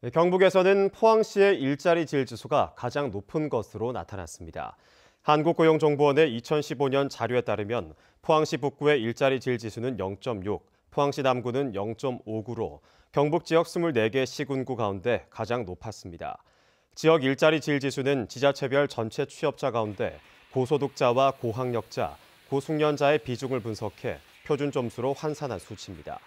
네, 경북에서는 포항시의 일자리 질지수가 가장 높은 것으로 나타났습니다. 한국고용정보원의 2015년 자료에 따르면 포항시 북구의 일자리 질지수는 0.6, 포항시 남구는 0.59로 경북 지역 24개 시군구 가운데 가장 높았습니다. 지역 일자리 질지수는 지자체별 전체 취업자 가운데 고소득자와 고학력자, 고숙련자의 비중을 분석해 표준 점수로 환산한 수치입니다.